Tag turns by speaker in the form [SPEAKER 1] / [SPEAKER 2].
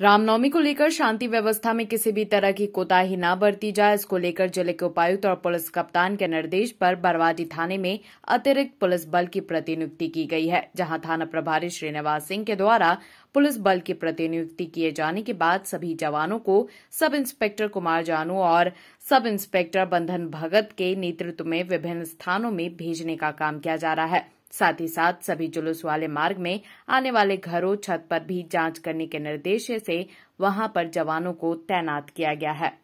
[SPEAKER 1] रामनवमी को लेकर शांति व्यवस्था में किसी भी तरह की कोताही न बरती जाए इसको लेकर जिले के उपायुक्त और पुलिस कप्तान के निर्देश पर बरवाडी थाने में अतिरिक्त पुलिस बल की प्रतिनियुक्ति की गई है जहां थाना प्रभारी श्रीनिवास सिंह के द्वारा पुलिस बल की प्रतिनियुक्ति किए जाने के बाद सभी जवानों को सब इंस्पेक्टर कुमार जानू और सब इंस्पेक्टर बंधन भगत के नेतृत्व में विभिन्न स्थानों में भेजने का काम किया जा रहा है साथ ही साथ सभी जुलूस वाले मार्ग में आने वाले घरों छत पर भी जांच करने के निर्देश से वहां पर जवानों को तैनात किया गया है